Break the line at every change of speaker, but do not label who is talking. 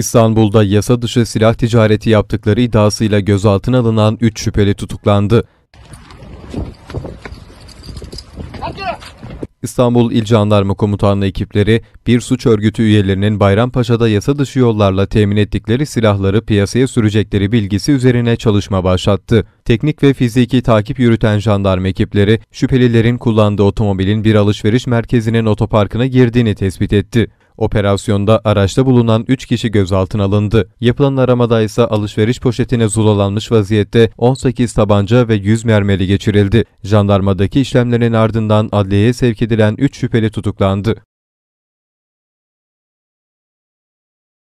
İstanbul'da yasa dışı silah ticareti yaptıkları iddiasıyla gözaltına alınan 3 şüpheli tutuklandı. İstanbul İl Jandarma Komutanlığı ekipleri bir suç örgütü üyelerinin Bayrampaşa'da yasa dışı yollarla temin ettikleri silahları piyasaya sürecekleri bilgisi üzerine çalışma başlattı. Teknik ve fiziki takip yürüten jandarma ekipleri şüphelilerin kullandığı otomobilin bir alışveriş merkezinin otoparkına girdiğini tespit etti. Operasyonda araçta bulunan 3 kişi gözaltına alındı. Yapılan aramada ise alışveriş poşetine zulalanmış vaziyette 18 tabanca ve 100 mermeri geçirildi. Jandarmadaki işlemlerin ardından adliyeye sevk edilen 3 şüpheli tutuklandı.